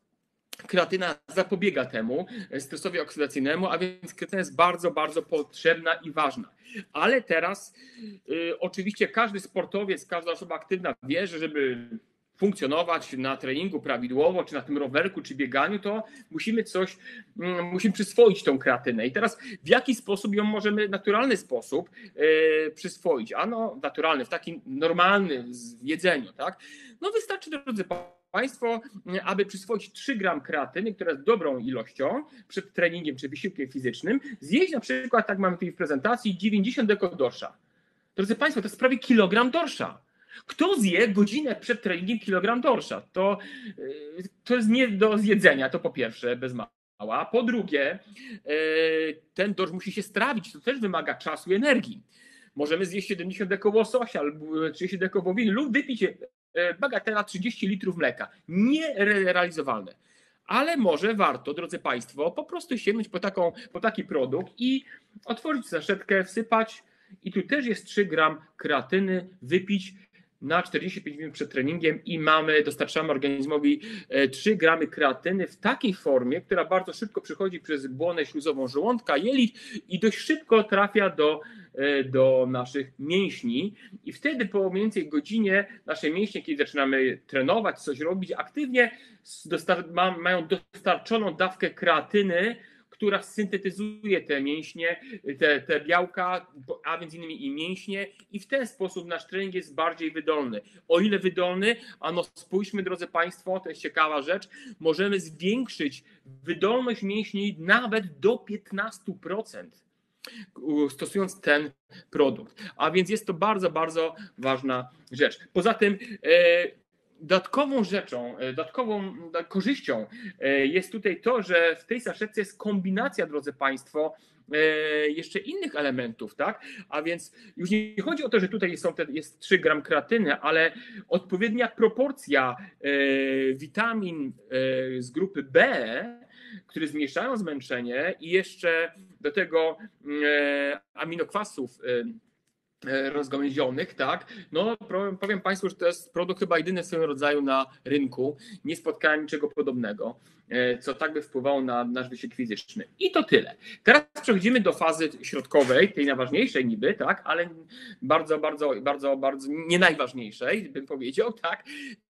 Kreatyna zapobiega temu e, stresowi oksydacyjnemu, a więc kreatyna jest bardzo, bardzo potrzebna i ważna. Ale teraz y, oczywiście każdy sportowiec, każda osoba aktywna wie, że żeby funkcjonować na treningu prawidłowo, czy na tym rowerku, czy bieganiu, to musimy coś, mm, musimy przyswoić tą kreatynę. I teraz w jaki sposób ją możemy w naturalny sposób przyswoić? E, przyswoić? Ano, naturalny, w takim normalnym jedzeniu, tak? No wystarczy, drodzy Państwo, Państwo, mm, aby przyswoić 3 gram kreatyny, która jest dobrą ilością przed treningiem czy wysiłkiem fizycznym, zjeść na przykład, tak mamy tutaj w prezentacji, 90 deko dorsza. Drodzy Państwo, to jest prawie kilogram dorsza. Kto zje godzinę przed treningiem kilogram dorsza? To, y, to jest nie do zjedzenia, to po pierwsze, bez mała. Po drugie, y, ten dorsz musi się strawić, to też wymaga czasu i energii. Możemy zjeść 70 deko łososia albo 30 deko wołowiny lub wypić E, bagatela 30 litrów mleka. Nierealizowalne. Ale może warto, drodzy Państwo, po prostu sięgnąć po, taką, po taki produkt i otworzyć saszetkę, wsypać i tu też jest 3 gram kreatyny, wypić na 45 minut przed treningiem i mamy, dostarczamy organizmowi 3 e, gramy kreatyny w takiej formie, która bardzo szybko przychodzi przez błonę śluzową żołądka, jelit i dość szybko trafia do E, do naszych mięśni i wtedy po mniej więcej godzinie nasze mięśnie, kiedy zaczynamy trenować, coś robić aktywnie, dostar ma mają dostarczoną dawkę kreatyny, która syntetyzuje te mięśnie, te, te białka, a między innymi i mięśnie, i w ten sposób nasz trening jest bardziej wydolny. O ile wydolny, a no spójrzmy, drodzy Państwo, to jest ciekawa rzecz, możemy zwiększyć wydolność mięśni nawet do 15% stosując ten produkt. A więc jest to bardzo, bardzo ważna rzecz. Poza tym e, dodatkową rzeczą, e, dodatkową e, korzyścią jest tutaj to, że w tej saszetce jest kombinacja, drodzy Państwo, jeszcze innych elementów, tak? A więc już nie chodzi o to, że tutaj są te, jest 3 gram kreatyny, ale odpowiednia proporcja witamin z grupy B które zmniejszają zmęczenie i jeszcze do tego mm, e, aminokwasów e, e, rozgałęzionych, tak? No powiem Państwu, że to jest produkt chyba jedyny w swoim rodzaju na rynku. Nie spotkałem niczego podobnego, co tak by wpływało na nasz wysiłek fizyczny. I to tyle. Teraz przechodzimy do fazy środkowej, tej najważniejszej niby, tak? Ale bardzo, bardzo, bardzo, bardzo nie najważniejszej, bym powiedział, tak?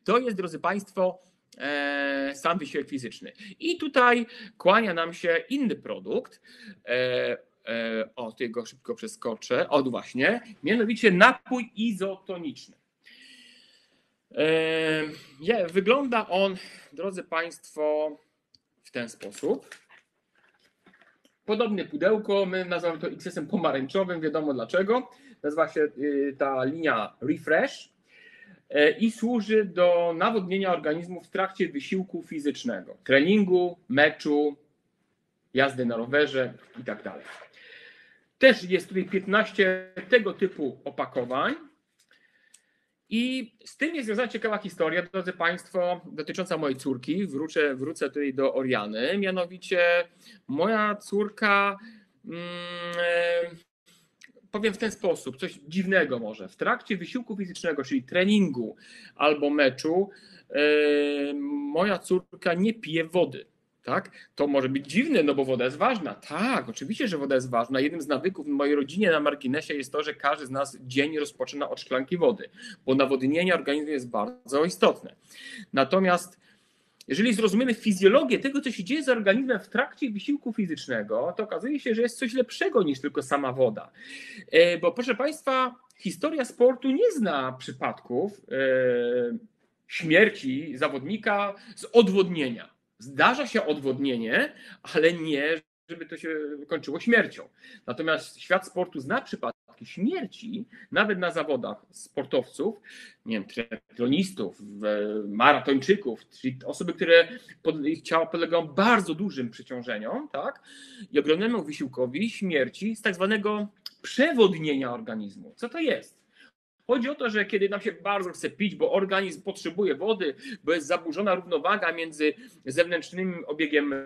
To jest, drodzy Państwo, E, sam wysiłek fizyczny. I tutaj kłania nam się inny produkt. E, e, o, tego go szybko przeskoczę. O, właśnie. Mianowicie napój izotoniczny. Wygląda on, drodzy Państwo, w ten sposób. Podobne pudełko, my nazywamy to XS-em pomarańczowym, wiadomo dlaczego. Nazywa się y, ta linia Refresh. E, i służy do nawodnienia organizmu w trakcie wysiłku fizycznego, treningu, meczu, jazdy na rowerze itd. Tak Też jest tutaj 15 tego typu opakowań. I z tym jest związana ciekawa historia, drodzy Państwo, dotycząca mojej córki. Wrócę, wrócę tutaj do Oriany. Mianowicie moja córka. Mm, e, powiem w ten sposób, coś dziwnego może. W trakcie wysiłku fizycznego, czyli treningu albo meczu, yy, moja córka nie pije wody. Tak? To może być dziwne, no bo woda jest ważna. Tak, oczywiście, że woda jest ważna. Jednym z nawyków w mojej rodzinie na marginesie jest to, że każdy z nas dzień rozpoczyna od szklanki wody, bo nawodnienie organizmu jest bardzo istotne. Natomiast jeżeli zrozumiemy fizjologię tego, co się dzieje z organizmem w trakcie wysiłku fizycznego, to okazuje się, że jest coś lepszego niż tylko sama woda. E, bo proszę Państwa, historia sportu nie zna przypadków e, śmierci zawodnika z odwodnienia. Zdarza się odwodnienie, ale nie, żeby to się kończyło śmiercią. Natomiast świat sportu zna przypadki przypadki śmierci, nawet na zawodach sportowców, nie wiem, triatlonistów, maratończyków, czyli osoby, które pod, ich ciało podlegają bardzo dużym przeciążeniom, tak, i ogromnemu wysiłkowi śmierci z tak zwanego przewodnienia organizmu. Co to jest? Chodzi o to, że kiedy nam się bardzo chce pić, bo organizm potrzebuje wody, bo jest zaburzona równowaga między zewnętrznym obiegiem e,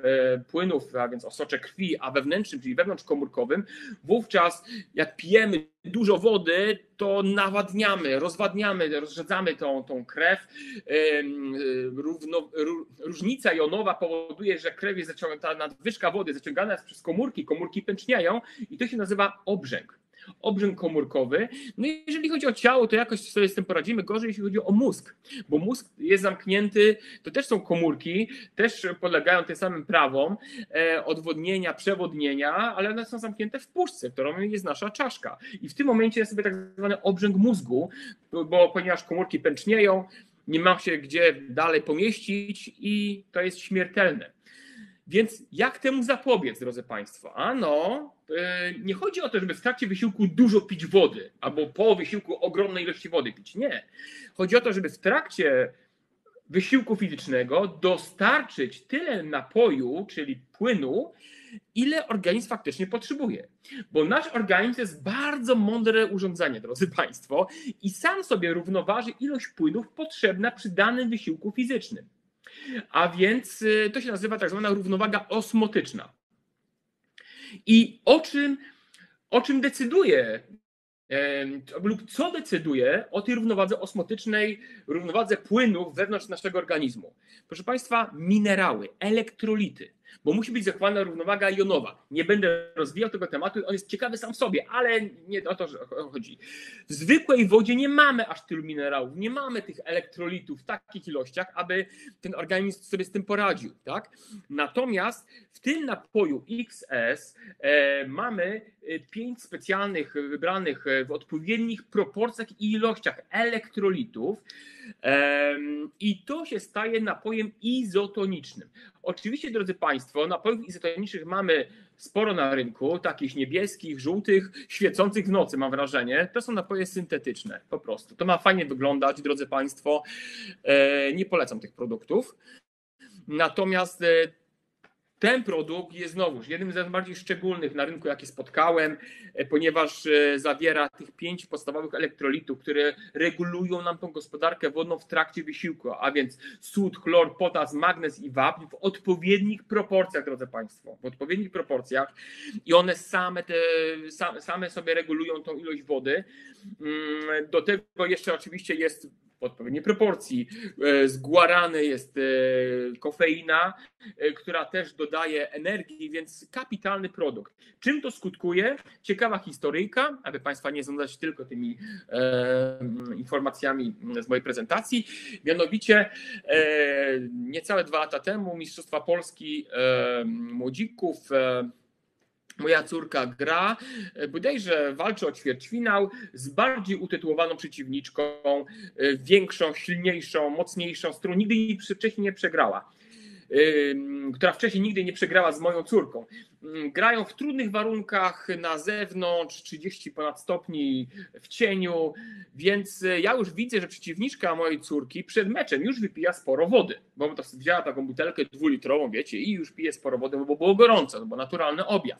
płynów, a więc osocze krwi, a wewnętrznym, czyli wewnątrzkomórkowym, wówczas jak pijemy dużo wody, to nawadniamy, rozwadniamy, rozrzedzamy tą, tą krew. E, równo, różnica jonowa powoduje, że krew jest zaciągana, ta nadwyżka wody zaciągana jest przez komórki, komórki pęczniają i to się nazywa obrzęk obrzęk komórkowy. No i jeżeli chodzi o ciało, to jakoś sobie z tym poradzimy. Gorzej, jeśli chodzi o mózg, bo mózg jest zamknięty, to też są komórki, też podlegają tym samym prawom e, odwodnienia, przewodnienia, ale one są zamknięte w puszce, którą jest nasza czaszka. I w tym momencie jest sobie tak zwany obrzęk mózgu, bo ponieważ komórki pęcznieją, nie ma się gdzie dalej pomieścić i to jest śmiertelne. Więc jak temu zapobiec, drodzy Państwo? Ano, e, nie chodzi o to, żeby w trakcie wysiłku dużo pić wody, albo po wysiłku ogromnej ilości wody pić. Nie. Chodzi o to, żeby w trakcie wysiłku fizycznego dostarczyć tyle napoju, czyli płynu, ile organizm faktycznie potrzebuje. Bo nasz organizm jest bardzo mądre urządzenie, drodzy Państwo, i sam sobie równoważy ilość płynów potrzebna przy danym wysiłku fizycznym. A więc y, to się nazywa tak zwana równowaga osmotyczna. I o czym, o czym decyduje lub co decyduje o tej równowadze osmotycznej, równowadze płynów wewnątrz naszego organizmu. Proszę Państwa, minerały, elektrolity bo musi być zachowana równowaga jonowa. Nie będę rozwijał tego tematu, on jest ciekawy sam w sobie, ale nie o to chodzi. W zwykłej wodzie nie mamy aż tylu minerałów, nie mamy tych elektrolitów w takich ilościach, aby ten organizm sobie z tym poradził. Tak? Natomiast w tym napoju XS e, mamy E, pięć specjalnych, e, wybranych e, w odpowiednich proporcjach i ilościach elektrolitów i to się staje napojem izotonicznym. Oczywiście, drodzy Państwo, napojów izotonicznych mamy sporo na rynku, takich niebieskich, żółtych, świecących w nocy, mam wrażenie. To są napoje syntetyczne, po prostu. To ma fajnie wyglądać, drodzy Państwo. Nie polecam tych produktów. Natomiast ten produkt jest znowuż jednym z najbardziej szczególnych na rynku, jaki spotkałem, e, ponieważ e, zawiera tych pięć podstawowych elektrolitów, które regulują nam tą gospodarkę wodną w trakcie wysiłku, a więc sód, chlor, potas, magnez i wapń w odpowiednich proporcjach, drodzy Państwo, w odpowiednich proporcjach i one same, te, same sobie regulują tą ilość wody. Mm, do tego jeszcze oczywiście jest w odpowiedniej proporcji. E, z guarany jest e, kofeina, e, która też dodaje energii, więc kapitalny produkt. Czym to skutkuje? Ciekawa historyjka, aby Państwa nie znudzać tylko tymi informacjami z mojej prezentacji. Mianowicie niecałe dwa lata temu Mistrzostwa Polski Młodzików Moja córka gra, e, bodajże walczy o ćwierćfinał z bardziej utytułowaną przeciwniczką, e, większą, silniejszą, mocniejszą, z którą nigdy wcześniej nie przegrała która wcześniej nigdy nie przegrała z moją córką. Grają w trudnych warunkach na zewnątrz, 30 ponad stopni w cieniu, więc y, ja już widzę, że przeciwniczka mojej córki przed meczem już wypija sporo wody, bo to wzięła taką butelkę dwulitrową, wiecie, i już pije sporo wody, bo było gorąco, no bo naturalny objaw.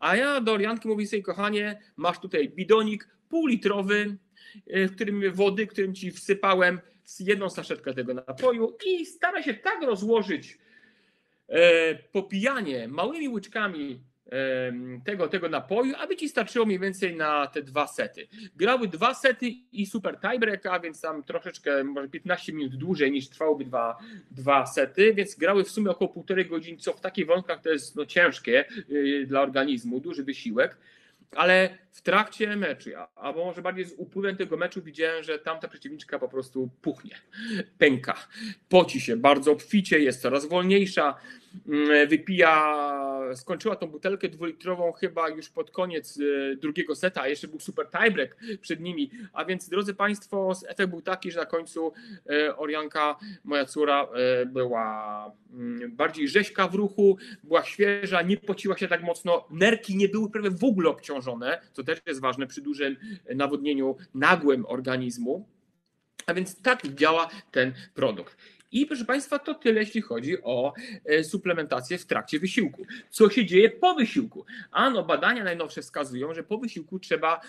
A ja do Orianki mówię sobie, kochanie, masz tutaj bidonik półlitrowy, y, w którym wody, którym ci wsypałem jedną saszetkę tego napoju i stara się tak rozłożyć e, popijanie małymi łyczkami e, tego, tego napoju, aby ci starczyło mniej więcej na te dwa sety. Grały dwa sety i super tiebreak, a więc tam troszeczkę, może 15 minut dłużej niż trwałoby dwa, dwa sety, więc grały w sumie około półtorej godziny, co w takich warunkach to jest no, ciężkie y, dla organizmu, duży wysiłek ale w trakcie meczu, albo może bardziej z upływem tego meczu widziałem, że tamta przeciwniczka po prostu puchnie, pęka, poci się bardzo obficie, jest coraz wolniejsza, Mm, wypija, skończyła tą butelkę dwulitrową chyba już pod koniec y, drugiego seta, a jeszcze był super tiebreak przed nimi, a więc drodzy Państwo, efekt był taki, że na końcu y, Orianka, moja córa, y, była mm, bardziej rzeźka w ruchu, była świeża, nie pociła się tak mocno, nerki nie były prawie w ogóle obciążone, co też jest ważne przy dużym nawodnieniu nagłym organizmu, a więc tak działa ten produkt. I proszę Państwa, to tyle, jeśli chodzi o e, suplementację w trakcie wysiłku. Co się dzieje po wysiłku? Ano, badania najnowsze wskazują, że po wysiłku trzeba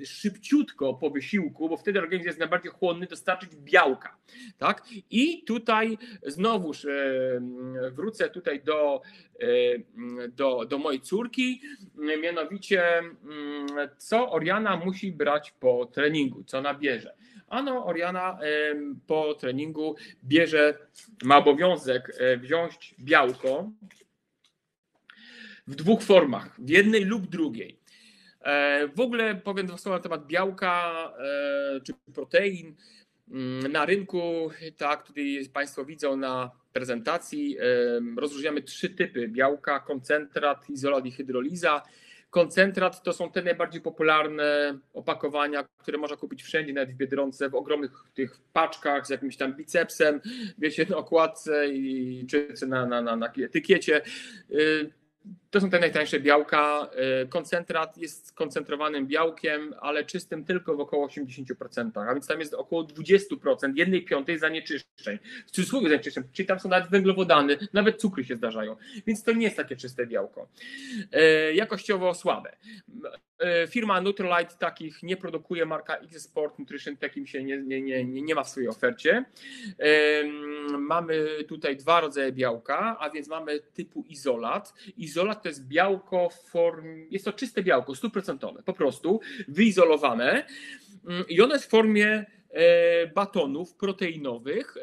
e, szybciutko po wysiłku, bo wtedy organizm jest najbardziej chłonny, dostarczyć białka. Tak? I tutaj znowuż e, mm, wrócę tutaj do, mm, do, do mojej córki, mianowicie mm, co Oriana musi brać po treningu, co nabierze. Ano Oriana po treningu bierze, ma obowiązek e, wziąć białko w dwóch formach, w jednej lub drugiej. E, w ogóle powiem dwa słowa na temat białka e, czy protein. Mm, na rynku, tak, tutaj Państwo widzą na prezentacji, rozróżniamy trzy typy białka, koncentrat, izolat i hydroliza. Koncentrat to są te najbardziej popularne opakowania, które można kupić wszędzie, nawet w Biedronce, w ogromnych tych paczkach z jakimś tam bicepsem, wiecie, na okładce i czy na, na, na, na etykiecie. Y, to są te najtańsze białka. Y, koncentrat jest koncentrowanym białkiem, ale czystym tylko w około 80%, a więc tam jest około 20%, jednej piątej zanieczyszczeń, w cudzysłowie zanieczyszczeń, czyli tam są nawet węglowodany, nawet cukry się zdarzają, więc to nie jest takie czyste białko. Y, jakościowo słabe. Y, firma Nutrilite takich nie produkuje, marka X Sport Nutrition takim się nie, nie, nie, nie ma w swojej ofercie. Mamy tutaj dwa rodzaje białka, a więc mamy typu izolat. Izolat to jest białko form, jest to czyste białko, stuprocentowe, po prostu wyizolowane mm, i ono jest w formie e, batonów proteinowych, e,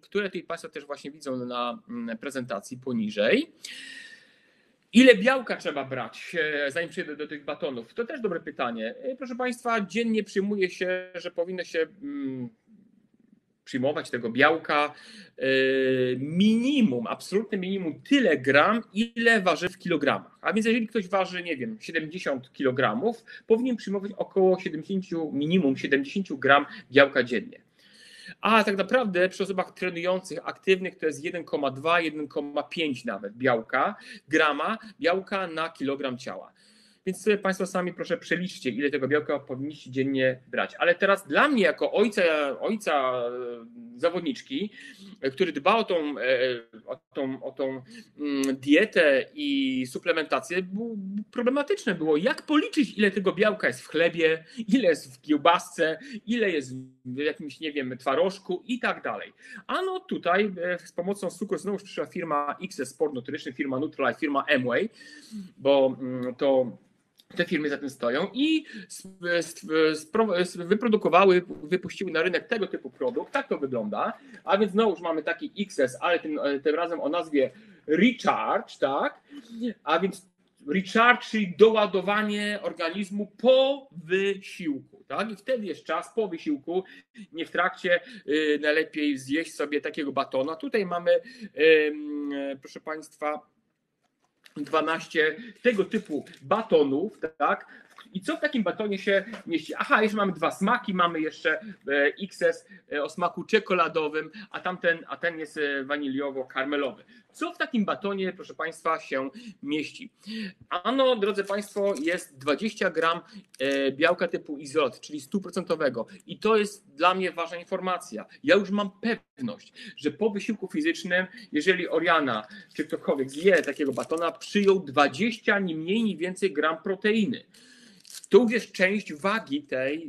które tutaj Państwo też właśnie widzą na mm, prezentacji poniżej. Ile białka trzeba brać, e, zanim przyjdę do tych batonów? To też dobre pytanie. Proszę Państwa, dziennie przyjmuje się, że powinno się mm, przyjmować tego białka e, minimum, absolutne minimum tyle gram, ile waży w kilogramach. A więc jeżeli ktoś waży, nie wiem, 70 kilogramów, powinien przyjmować około 70, minimum 70 gram białka dziennie. A tak naprawdę przy osobach trenujących, aktywnych to jest 1,2, 1,5 nawet białka, grama białka na kilogram ciała. Więc sobie Państwo sami proszę przeliczcie, ile tego białka powinniście dziennie brać. Ale teraz dla mnie, jako ojca, ojca e, zawodniczki, e, który dba o tą, e, o tą, o tą mm, dietę i suplementację, problematyczne było, jak policzyć, ile tego białka jest w chlebie, ile jest w kiełbasce, ile jest w jakimś, nie wiem, twarożku i tak dalej. A no tutaj z pomocą cukru znowu przyszła firma XS Sport Nutryczny, firma Nutrilife, firma Emway, bo mm, to te firmy za tym stoją i wyprodukowały, wypuściły na rynek tego typu produkt. Tak to wygląda. A więc znowu mamy taki XS, ale tym, e, tym razem o nazwie Recharge, tak? A więc recharge, czyli doładowanie organizmu po wysiłku. Tak? I wtedy jest czas po wysiłku, nie w trakcie, yy, najlepiej zjeść sobie takiego batona. Tutaj mamy, yy, proszę Państwa, 12 tego typu batonów, tak, i co w takim batonie się mieści? Aha, jeszcze mamy dwa smaki, mamy jeszcze e, XS e, o smaku czekoladowym, a tamten, a ten jest e, waniliowo-karmelowy. Co w takim batonie, proszę Państwa, się mieści? Ano, drodzy Państwo, jest 20 gram białka typu izolot, czyli stuprocentowego. I to jest dla mnie ważna informacja. Ja już mam pewność, że po wysiłku fizycznym, jeżeli Oriana czy ktokolwiek zje takiego batona, przyjął 20 ni mniej, ni więcej gram proteiny tu jest część wagi tej,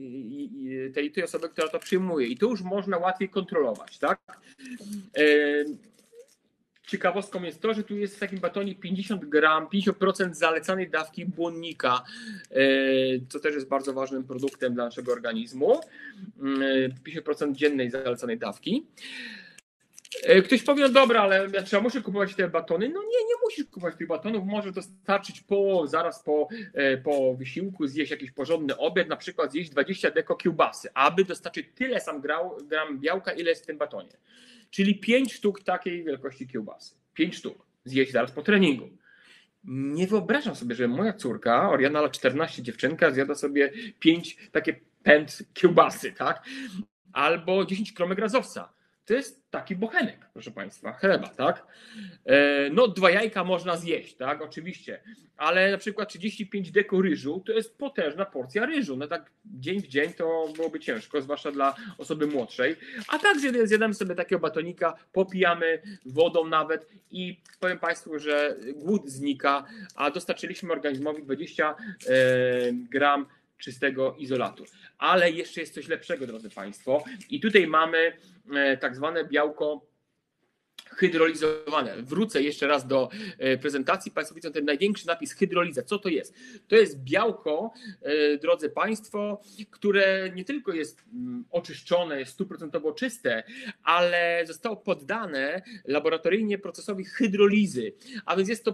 tej, tej osoby, która to przyjmuje i tu już można łatwiej kontrolować, tak? Ciekawostką jest to, że tu jest w takim batonie 50 gram, 50% zalecanej dawki błonnika, co też jest bardzo ważnym produktem dla naszego organizmu. 50% dziennej zalecanej dawki. E, ktoś powie, no dobra, ale ja muszę kupować te batony. No nie, nie musisz kupować tych batonów. Może dostarczyć po, zaraz po, e, po wysiłku, zjeść jakiś porządny obiad, na przykład zjeść 20 deko kiełbasy, aby dostarczyć tyle sam gram białka, ile jest w tym batonie. Czyli 5 sztuk takiej wielkości kiełbasy. 5 sztuk. Zjeść zaraz po treningu. Nie wyobrażam sobie, że moja córka, Oriana lat 14, dziewczynka, zjada sobie 5 takie pęd kiełbasy, tak? Albo 10 kromek razowca to jest taki bochenek, proszę Państwa, chleba, tak? E, no, dwa jajka można zjeść, tak? Oczywiście, ale na przykład 35 deko ryżu to jest potężna porcja ryżu. No tak dzień w dzień to byłoby ciężko, zwłaszcza dla osoby młodszej. A tak zjadłem sobie takiego batonika, popijamy wodą nawet i powiem Państwu, że głód znika, a dostarczyliśmy organizmowi 20 e, gram czystego izolatu. Ale jeszcze jest coś lepszego, drodzy Państwo. I tutaj mamy e, tak zwane białko hydrolizowane. Wrócę jeszcze raz do e, prezentacji. Państwo widzą ten największy napis hydroliza. Co to jest? To jest białko, e, drodzy Państwo, które nie tylko jest mm, oczyszczone, jest stuprocentowo czyste, ale zostało poddane laboratoryjnie procesowi hydrolizy. A więc jest to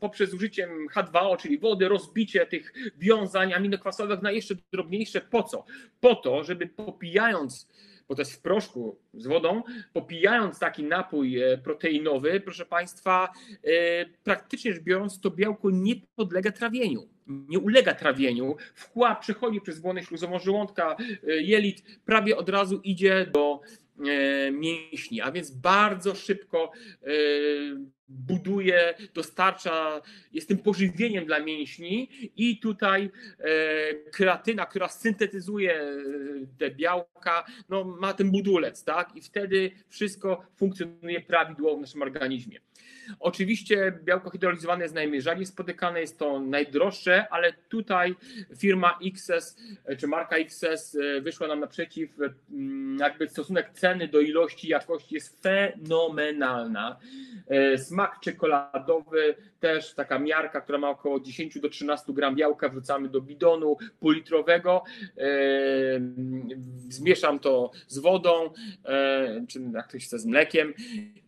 poprzez użyciem H2O, czyli wody, rozbicie tych wiązań aminokwasowych na jeszcze drobniejsze. Po co? Po to, żeby popijając bo to jest w proszku z wodą, popijając taki napój e, proteinowy, proszę Państwa, e, praktycznie rzecz biorąc, to białko nie podlega trawieniu. Nie ulega trawieniu, wchła przechodzi przez błony śluzowo-żołądka, e, jelit, prawie od razu idzie do E, mięśni, a więc bardzo szybko e, buduje, dostarcza, jest tym pożywieniem dla mięśni i tutaj e, kreatyna, która syntetyzuje te białka, no, ma ten budulec, tak? I wtedy wszystko funkcjonuje prawidłowo w naszym organizmie. Oczywiście białko hydrolizowane jest najmniej spotykane, jest to najdroższe, ale tutaj firma XS e, czy marka XS e, wyszła nam naprzeciw. E, jakby stosunek ceny do ilości, jakości jest fenomenalna. Smak czekoladowy, też taka miarka, która ma około 10 do 13 gram białka, wrzucamy do bidonu półlitrowego. Zmieszam to z wodą, czy jak ktoś chce, z mlekiem.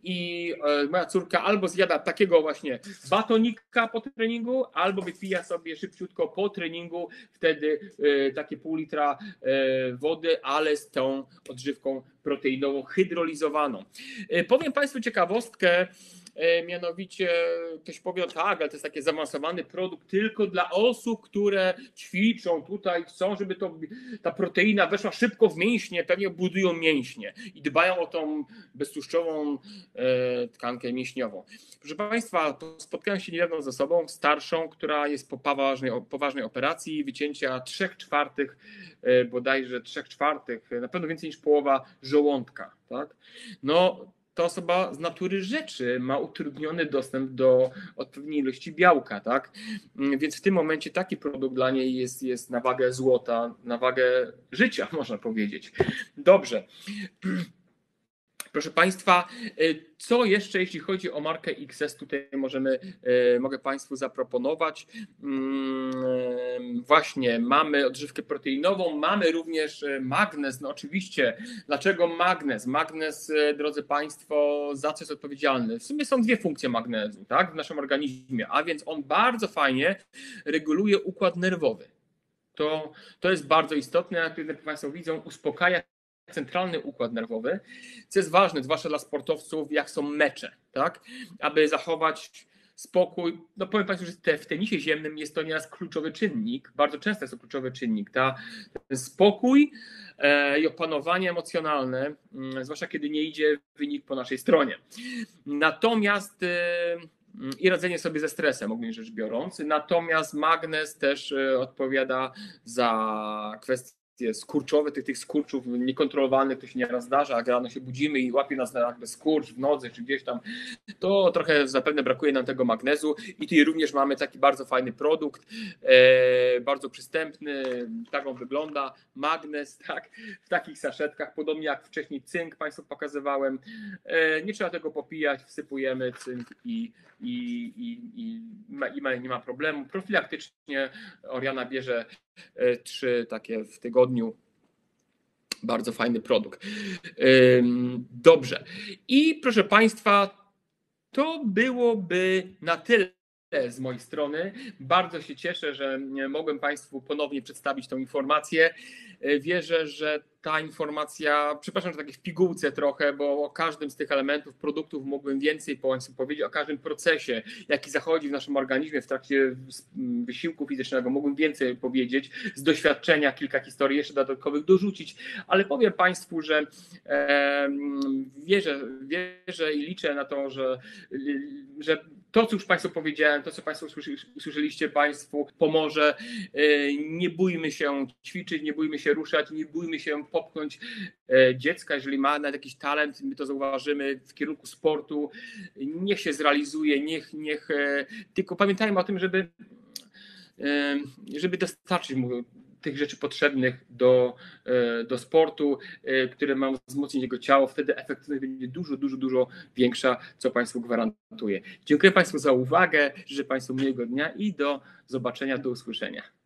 I moja córka albo zjada takiego właśnie batonika po treningu, albo wypija sobie szybciutko po treningu wtedy e, takie pół litra e, wody, ale z tą odżywką proteinową hydrolizowaną. E, powiem Państwu ciekawostkę, E, mianowicie ktoś powie, no tak, ale to jest taki zaawansowany produkt tylko dla osób, które ćwiczą tutaj, chcą, żeby to, ta proteina weszła szybko w mięśnie, pewnie budują mięśnie i dbają o tą beztłuszczową e, tkankę mięśniową. Proszę Państwa, spotkałem się niedawno z osobą starszą, która jest po poważnej, poważnej operacji, wycięcia 3 czwartych, e, bodajże 3 czwartych, na pewno więcej niż połowa żołądka. Tak? No, ta osoba z natury rzeczy ma utrudniony dostęp do odpowiedniej ilości białka, tak? Mm, więc w tym momencie taki produkt dla niej jest, jest na wagę złota, na wagę życia, można powiedzieć. Dobrze. Proszę Państwa, y, co jeszcze jeśli chodzi o markę XS, tutaj możemy, y, mogę Państwu zaproponować. Mm, właśnie mamy odżywkę proteinową, mamy również y, magnez. No oczywiście, dlaczego magnez? Magnez, drodzy Państwo, za co jest odpowiedzialny? W sumie są dwie funkcje magnezu tak, w naszym organizmie, a więc on bardzo fajnie reguluje układ nerwowy. To, to jest bardzo istotne, jak Państwo widzą, uspokaja centralny układ nerwowy, co jest ważne, zwłaszcza dla sportowców, jak są mecze, tak? Aby zachować spokój. No powiem Państwu, że te, w tenisie ziemnym jest to nieraz kluczowy czynnik, bardzo często jest to kluczowy czynnik, ta, ten spokój e, i opanowanie emocjonalne, e, zwłaszcza kiedy nie idzie wynik po naszej stronie. Natomiast e, i radzenie sobie ze stresem, ogólnie rzecz biorąc. Natomiast magnes też e, odpowiada za kwestię skurczowy, tych, tych skurczów niekontrolowalnych, to się nieraz zdarza, a rano się budzimy i łapie nas jakby skurcz w nodze czy gdzieś tam, to trochę zapewne brakuje nam tego magnezu i tutaj również mamy taki bardzo fajny produkt, e, bardzo przystępny, tak on wygląda, magnez, tak, w takich saszetkach, podobnie jak wcześniej cynk Państwu pokazywałem, e, nie trzeba tego popijać, wsypujemy cynk i, i, i, i, ma, i ma, nie ma problemu. Profilaktycznie Oriana bierze e, trzy takie w tygodniu, tygodniu. Bardzo fajny produkt. Dobrze. I proszę Państwa, to byłoby na tyle z mojej strony. Bardzo się cieszę, że e, mogłem Państwu ponownie przedstawić tą informację. E, wierzę, że ta informacja, przepraszam, że takie w pigułce trochę, bo o każdym z tych elementów, produktów mógłbym więcej Państwu powiedzieć, o każdym procesie, jaki zachodzi w naszym organizmie w trakcie wysiłku fizycznego, mógłbym więcej powiedzieć, z doświadczenia kilka historii jeszcze dodatkowych dorzucić, ale powiem Państwu, że wierzę, wierzę i liczę na to, że, że to, co już Państwu powiedziałem, to, co Państwo usłyszeliście, Państwu pomoże. E, nie bójmy się ćwiczyć, nie bójmy się ruszać, nie bójmy się popchnąć e, dziecka, jeżeli ma nawet jakiś talent, my to zauważymy w kierunku sportu. Niech się zrealizuje, niech, niech. E, tylko pamiętajmy o tym, żeby żeby dostarczyć mu tych rzeczy potrzebnych do, e, do sportu, e, które mają wzmocnić jego ciało, wtedy efektywność będzie dużo, dużo, dużo większa, co Państwu gwarantuję. Dziękuję Państwu za uwagę, życzę Państwu miłego dnia i do zobaczenia, do usłyszenia.